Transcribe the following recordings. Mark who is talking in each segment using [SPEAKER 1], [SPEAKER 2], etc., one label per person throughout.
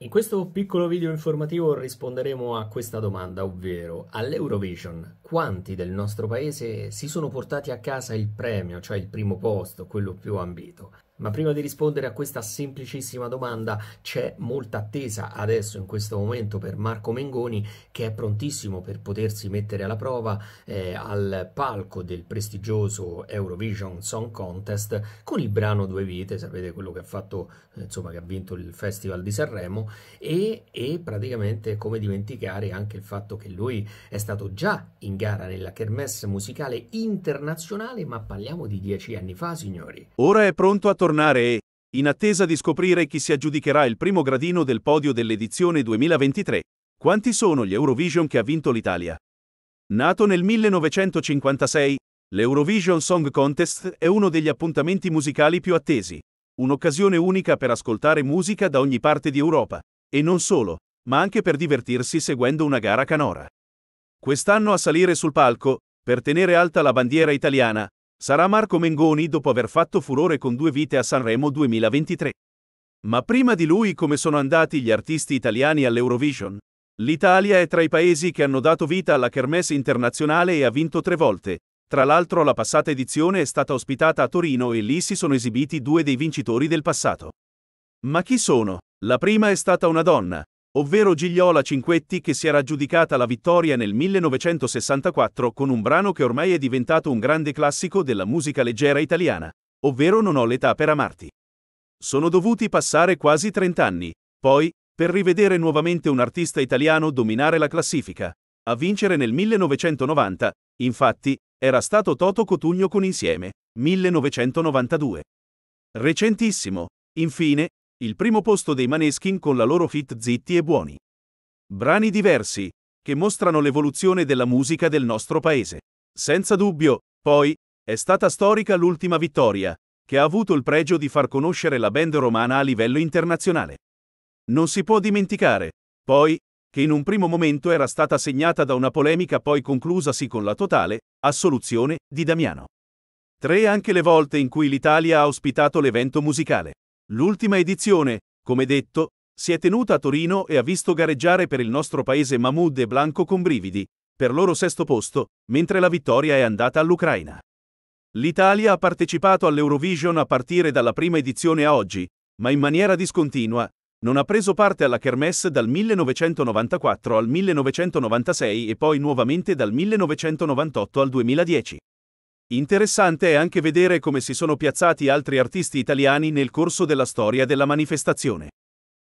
[SPEAKER 1] In questo piccolo video informativo risponderemo a questa domanda, ovvero all'Eurovision quanti del nostro paese si sono portati a casa il premio, cioè il primo posto, quello più ambito? Ma prima di rispondere a questa semplicissima domanda, c'è molta attesa adesso in questo momento per Marco Mengoni che è prontissimo per potersi mettere alla prova eh, al palco del prestigioso Eurovision Song Contest con il brano Due Vite, sapete quello che ha fatto, eh, insomma, che ha vinto il Festival di Sanremo e, e praticamente come dimenticare anche il fatto che lui è stato già in gara nella kermesse musicale internazionale, ma parliamo di dieci anni fa, signori.
[SPEAKER 2] Ora è pronto a tornare tornare e, in attesa di scoprire chi si aggiudicherà il primo gradino del podio dell'edizione 2023, quanti sono gli Eurovision che ha vinto l'Italia? Nato nel 1956, l'Eurovision Song Contest è uno degli appuntamenti musicali più attesi, un'occasione unica per ascoltare musica da ogni parte di Europa, e non solo, ma anche per divertirsi seguendo una gara canora. Quest'anno a salire sul palco, per tenere alta la bandiera italiana, Sarà Marco Mengoni dopo aver fatto furore con due vite a Sanremo 2023. Ma prima di lui come sono andati gli artisti italiani all'Eurovision? L'Italia è tra i paesi che hanno dato vita alla kermesse internazionale e ha vinto tre volte. Tra l'altro la passata edizione è stata ospitata a Torino e lì si sono esibiti due dei vincitori del passato. Ma chi sono? La prima è stata una donna, ovvero Gigliola Cinquetti che si era aggiudicata la vittoria nel 1964 con un brano che ormai è diventato un grande classico della musica leggera italiana, ovvero Non ho l'età per amarti. Sono dovuti passare quasi 30 anni, poi, per rivedere nuovamente un artista italiano dominare la classifica. A vincere nel 1990, infatti, era stato Toto Cotugno con Insieme, 1992. Recentissimo, infine, il primo posto dei Maneskin con la loro fit Zitti e Buoni. Brani diversi, che mostrano l'evoluzione della musica del nostro paese. Senza dubbio, poi, è stata storica l'ultima vittoria, che ha avuto il pregio di far conoscere la band romana a livello internazionale. Non si può dimenticare, poi, che in un primo momento era stata segnata da una polemica poi conclusasi con la totale assoluzione di Damiano. Tre anche le volte in cui l'Italia ha ospitato l'evento musicale. L'ultima edizione, come detto, si è tenuta a Torino e ha visto gareggiare per il nostro paese Mahmoud e Blanco con brividi, per loro sesto posto, mentre la vittoria è andata all'Ucraina. L'Italia ha partecipato all'Eurovision a partire dalla prima edizione a oggi, ma in maniera discontinua, non ha preso parte alla Kermesse dal 1994 al 1996 e poi nuovamente dal 1998 al 2010. Interessante è anche vedere come si sono piazzati altri artisti italiani nel corso della storia della manifestazione.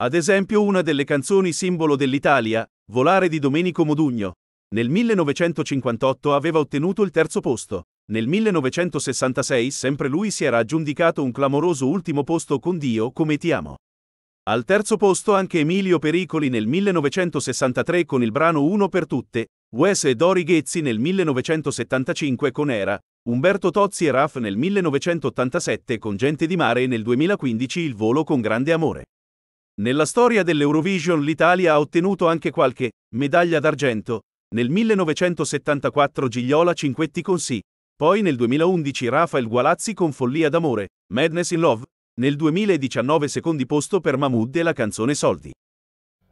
[SPEAKER 2] Ad esempio una delle canzoni simbolo dell'Italia, Volare di Domenico Modugno, nel 1958 aveva ottenuto il terzo posto. Nel 1966 sempre lui si era aggiudicato un clamoroso ultimo posto con Dio come ti amo. Al terzo posto anche Emilio Pericoli nel 1963 con il brano Uno per tutte, Wes e Dori Ghezzi nel 1975 con Era, Umberto Tozzi e RAF nel 1987 con Gente di Mare e nel 2015 Il volo con grande amore. Nella storia dell'Eurovision l'Italia ha ottenuto anche qualche medaglia d'argento, nel 1974 Gigliola Cinquetti con Sì, poi nel 2011 Rafael Gualazzi con Follia d'amore, Madness in Love, nel 2019 secondi posto per Mahmood e la canzone Soldi.